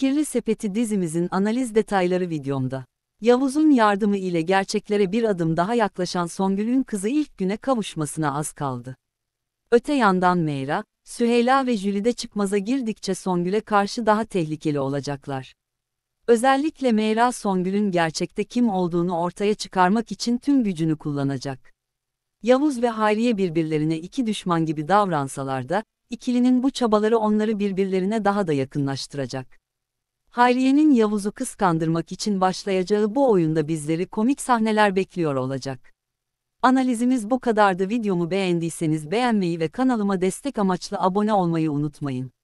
Kirli Sepeti dizimizin analiz detayları videomda. Yavuz'un yardımı ile gerçeklere bir adım daha yaklaşan Songül'ün kızı ilk güne kavuşmasına az kaldı. Öte yandan Meyra, Süheyla ve Jülide çıkmaza girdikçe Songül'e karşı daha tehlikeli olacaklar. Özellikle Meyra Songül'ün gerçekte kim olduğunu ortaya çıkarmak için tüm gücünü kullanacak. Yavuz ve Hayriye birbirlerine iki düşman gibi davransalar da, ikilinin bu çabaları onları birbirlerine daha da yakınlaştıracak. Hayriye'nin Yavuz'u kıskandırmak için başlayacağı bu oyunda bizleri komik sahneler bekliyor olacak. Analizimiz bu kadardı videomu beğendiyseniz beğenmeyi ve kanalıma destek amaçlı abone olmayı unutmayın.